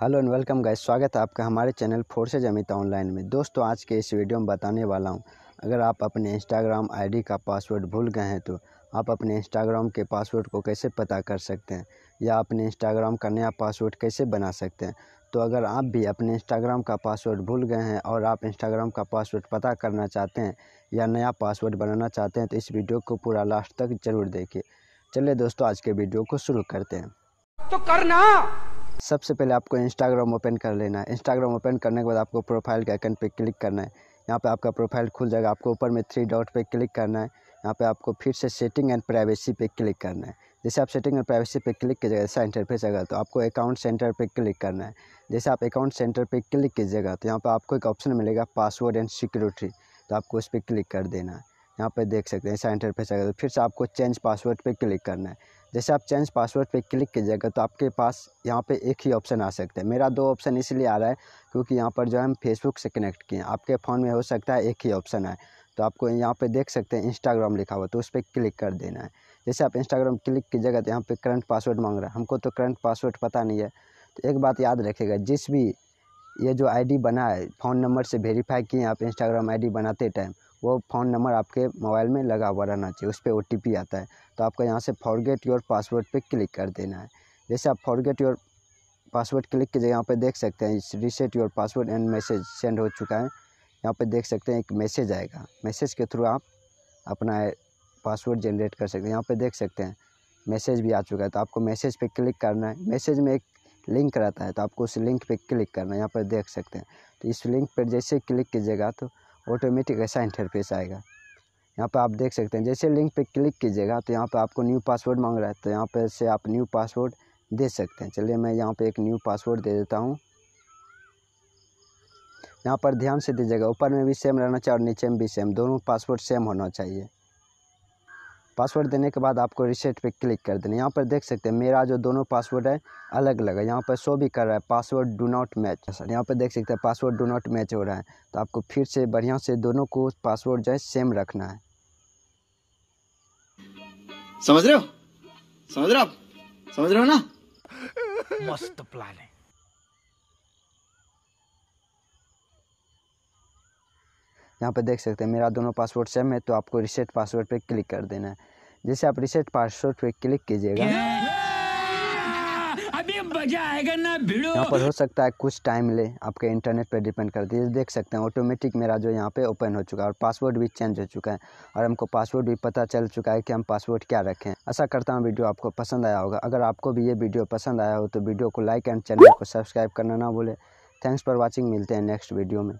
hello and welcome guys स्वागत है आपका हमारे चैनल फोर से जमीता ऑनलाइन में दोस्तों आज के इस वीडियो में बताने वाला हूं अगर आप अपने इंस्टाग्राम आईडी का पासवर्ड भूल गए हैं तो आप अपने इंस्टाग्राम के पासवर्ड को कैसे पता कर सकते हैं या अपने इंस्टाग्राम का नया पासवर्ड कैसे बना सकते हैं तो अगर आप भी अपने इंस्टाग्राम का पासवर्ड भूल गए हैं और आप इंस्टाग्राम का पासवर्ड पता करना चाहते हैं या नया पासवर्ड बनाना चाहते हैं तो इस वीडियो को पूरा लास्ट तक ज़रूर देखिए चलिए दोस्तों आज के वीडियो को शुरू करते हैं तो करना सबसे पहले आपको इंस्टाग्राम ओपन कर लेना है इंस्टाग्राम ओपन करने के बाद आपको प्रोफाइल के आइकन पे क्लिक करना है यहाँ पे आपका प्रोफाइल खुल जाएगा आपको ऊपर में थ्री डॉट पे क्लिक करना है यहाँ पे आपको फिर से सेटिंग एंड प्राइवेसी पे क्लिक करना है जैसे आप सेटिंग एंड प्राइवेसी पे क्लिक कीजिएगा ऐसा इंटरफेस आएगा तो आपको अकाउंट सेंटर पे क्लिक करना है जैसे आप अकाउंट सेंटर पे क्लिक कीजिएगा तो यहाँ पे आपको एक ऑप्शन मिलेगा पासवर्ड एंड सिक्योरिटी तो आपको उस पर क्लिक कर देना है यहाँ पर देख सकते हैं ऐसा इंटरफेस आएगा तो फिर से आपको चेंज पासवर्ड पर क्लिक करना है जैसे आप चेंज पासवर्ड पे क्लिक कीजिएगा तो आपके पास यहाँ पे एक ही ऑप्शन आ सकता है मेरा दो ऑप्शन इसलिए आ रहा है क्योंकि यहाँ पर जो है हम फेसबुक से कनेक्ट किए हैं आपके फ़ोन में हो सकता है एक ही ऑप्शन आए तो आपको यहाँ पे देख सकते हैं इंस्टाग्राम लिखा हुआ तो उस पर क्लिक कर देना है जैसे आप इंस्टाग्राम क्लिक कीजिएगा तो यहाँ पर करंट पासवर्ड मांग रहा है हमको तो करंट पासवर्ड पता नहीं है तो एक बात याद रखेगा जिस भी ये जो आई बना है फ़ोन नंबर से वेरीफाई किए आप इंस्टाग्राम आई बनाते टाइम वो फ़ोन नंबर आपके मोबाइल में लगा हुआ रहना चाहिए उस पर ओ टी पी आता है तो आपको यहाँ से फॉरगेट योर पासवर्ड पे क्लिक कर देना है जैसे आप फॉरगेट योर पासवर्ड क्लिक कीजिए यहाँ पे देख सकते हैं reset your password and message send हो चुका है यहाँ पे देख सकते हैं एक मैसेज आएगा मैसेज के थ्रू आप अपना पासवर्ड जनरेट कर सकते हैं यहाँ पे देख सकते हैं मैसेज भी आ चुका है तो आपको मैसेज पे क्लिक करना है मैसेज में एक लिंक रहता है तो आपको उस लिंक पे क्लिक करना है यहाँ पर देख सकते हैं तो इस लिंक पर जैसे क्लिक कीजिएगा तो ऑटोमेटिक ऐसा इंटरफेस आएगा यहाँ पर आप देख सकते हैं जैसे लिंक पे क्लिक कीजिएगा तो यहाँ पर आपको न्यू पासवर्ड मांग रहा है तो यहाँ पर से आप न्यू पासवर्ड दे सकते हैं चलिए मैं यहाँ पे एक न्यू पासवर्ड दे देता हूँ यहाँ पर ध्यान से दीजिएगा ऊपर में भी सेम रहना चाहिए और नीचे में भी सेम दोनों पासवर्ड सेम होना चाहिए पासवर्ड देने के बाद आपको रिसेट पे क्लिक कर देना यहाँ पर देख सकते हैं मेरा जो दोनों पासवर्ड है अलग अलग है यहाँ पर शो भी कर रहा है password do not match sir यहाँ पर देख सकते हैं पासवर्ड डू नॉट मैच हो रहा है तो आपको फिर से बढ़िया से दोनों को पासवर्ड जो है सेम रखना है समझ रहे हो समझ रहे हो आप समझ रहे हो ना मस्त प्लान है यहाँ पर देख सकते हैं मेरा दोनों पासवर्ड सेम है तो आपको रिसेट पासवर्ड पर क्लिक कर देना है जैसे आप रिसेट पासवर्ड पर क्लिक कीजिएगा यहाँ पर हो सकता है कुछ टाइम ले आपके इंटरनेट पर डिपेंड करती है देख सकते हैं ऑटोमेटिक मेरा जो यहाँ पे ओपन हो चुका है और पासवर्ड भी चेंज हो चुका है और हमको पासवर्ड भी पता चल चुका है कि हम पासवर्ड क्या रखें ऐसा करता हूँ वीडियो आपको पसंद आया होगा अगर आपको भी ये वीडियो पसंद आया हो तो वीडियो को लाइक एंड चैनल को सब्सक्राइब करना ना भूलें थैंक्स फॉर वॉचिंग मिलते हैं नेक्स्ट वीडियो में